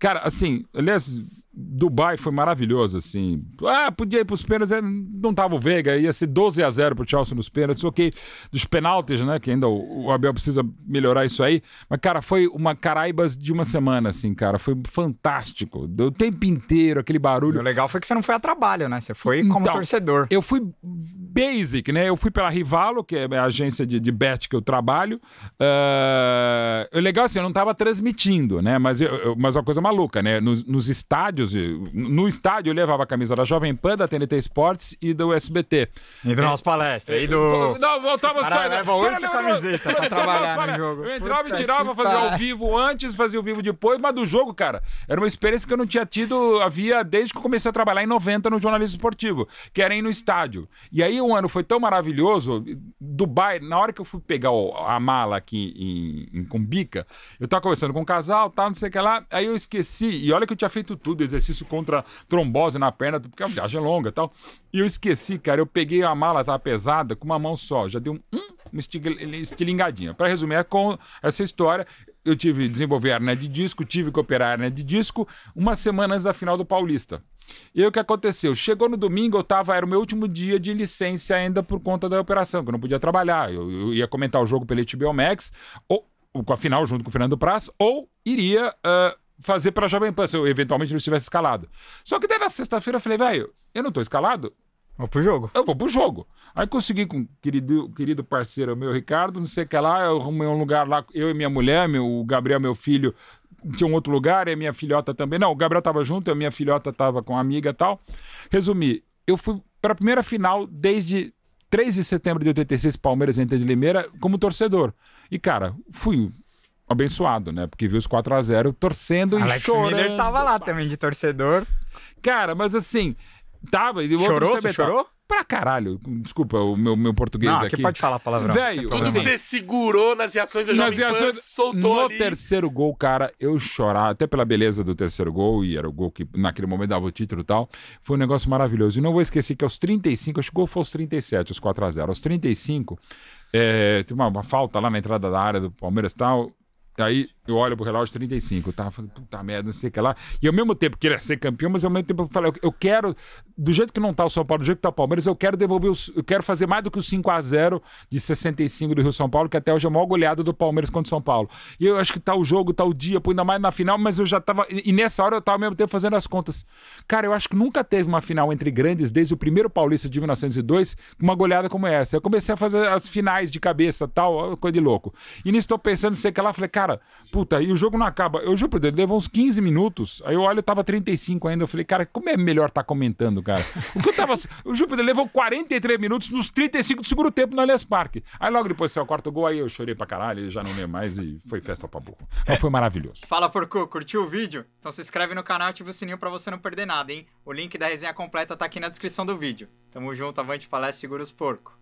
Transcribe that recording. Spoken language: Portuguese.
Cara, assim, aliás, Dubai foi maravilhoso, assim. Ah, podia ir para os pênaltis, é, não tava o Veiga, ia ser 12 a 0 para o Chelsea nos pênaltis, ok. Dos penaltis, né, que ainda o, Abel precisa melhorar isso aí. Mas, cara, foi uma Caraibas de uma semana, assim, cara. Foi fantástico. Deu o tempo inteiro, aquele barulho. O legal foi que você não foi a trabalho, né? Você foi como então, torcedor. Eu fui basic, né? Eu fui pela Rivalo, que é a agência de, de bet que eu trabalho. Uh, legal assim, eu não estava transmitindo, né? Mas, eu, eu, mas é uma coisa maluca, né? Nos, nos estádios, no estádio eu levava a camisa da Jovem Pan, da TNT Sports e do SBT. E do é, nosso palestra, e do... Não, voltava só... Leva oito camisetas pra trabalhar no jogo. Eu entrava e tirava, fazia ao vivo antes, fazia ao vivo depois, mas do jogo, cara, era uma experiência que eu não tinha tido, havia desde que eu comecei a trabalhar em 90 no jornalismo esportivo, que era ir no estádio. E aí um ano foi tão maravilhoso. Dubai, na hora que eu fui pegar a mala aqui em, em Cumbica, eu tava conversando com um casal, tá, não sei o que lá. Aí eu esqueci, e olha que eu tinha feito tudo, exercício contra trombose na perna, porque a viagem é longa e tal. E eu esqueci, cara, eu peguei a mala, tava pesada, com uma mão só. Já deu um, um estilingadinha. Para resumir, é com essa história, eu tive desenvolver hernia de disco, tive que operar hernia de disco, uma semana antes da final do Paulista. E aí, o que aconteceu? Chegou no domingo, eu tava, era o meu último dia de licença ainda por conta da operação, que eu não podia trabalhar. Eu, eu ia comentar o jogo pela HBO Max, ou com a final junto com o Fernando Praça, ou iria uh, fazer para Jovem Pan, se eu eventualmente não estivesse escalado. Só que daí na sexta-feira eu falei, velho, eu não tô escalado, Vou pro jogo. Eu vou pro jogo. Aí consegui com o querido, querido parceiro meu, Ricardo, não sei o que lá, eu arrumei um lugar lá, eu e minha mulher, meu, o Gabriel, meu filho, tinha um outro lugar, e a minha filhota também. Não, o Gabriel tava junto, a minha filhota tava com a amiga e tal. Resumi, eu fui pra primeira final desde 3 de setembro de 86, Palmeiras em de Limeira, como torcedor. E, cara, fui abençoado, né? Porque vi os 4 a 0 torcendo Alex e chorando. Alex Miller tava lá também de torcedor. Cara, mas assim, Tava, e chorou? Você chorou? Pra caralho. Desculpa o meu, meu português não, aqui. Não, pode falar palavrão. Velho, você segurou nas reações do Jovem nas reações, soltou No ali. terceiro gol, cara, eu chorar, até pela beleza do terceiro gol, e era o gol que naquele momento dava o título e tal, foi um negócio maravilhoso. E não vou esquecer que aos 35, acho que o gol foi aos 37, os 4x0. Aos 35, é, teve uma, uma falta lá na entrada da área do Palmeiras e tal, aí eu olho pro relógio 35, tá? Falei, puta merda, não sei o que lá. E ao mesmo tempo queria é ser campeão, mas ao mesmo tempo eu falei, eu quero, do jeito que não tá o São Paulo, do jeito que tá o Palmeiras, eu quero devolver, os, eu quero fazer mais do que o 5 a 0 de 65 do Rio São Paulo, que até hoje é a maior goleada do Palmeiras contra o São Paulo. E eu acho que tá o jogo, tá o dia, pô, ainda mais na final, mas eu já tava. E nessa hora eu tava ao mesmo tempo fazendo as contas. Cara, eu acho que nunca teve uma final entre grandes, desde o primeiro Paulista de 1902, com uma goleada como essa. Eu comecei a fazer as finais de cabeça, tal, coisa de louco. E nisso tô pensando, sei que lá, falei, cara, pô, puta, e o jogo não acaba. Eu juro por Deus, levou uns 15 minutos. Aí eu olho, eu tava 35 ainda. Eu falei, cara, como é melhor tá comentando, cara? O que eu tava. o juro por Deus, levou 43 minutos nos 35 do segundo tempo no Allianz Parque. Aí logo depois saiu o quarto gol, aí eu chorei pra caralho, já não lembro mais e foi festa pra burro. Mas foi maravilhoso. Fala, Porco, curtiu o vídeo? Então se inscreve no canal e ativa o sininho pra você não perder nada, hein? O link da resenha completa tá aqui na descrição do vídeo. Tamo junto, avante palestra, segura os porco.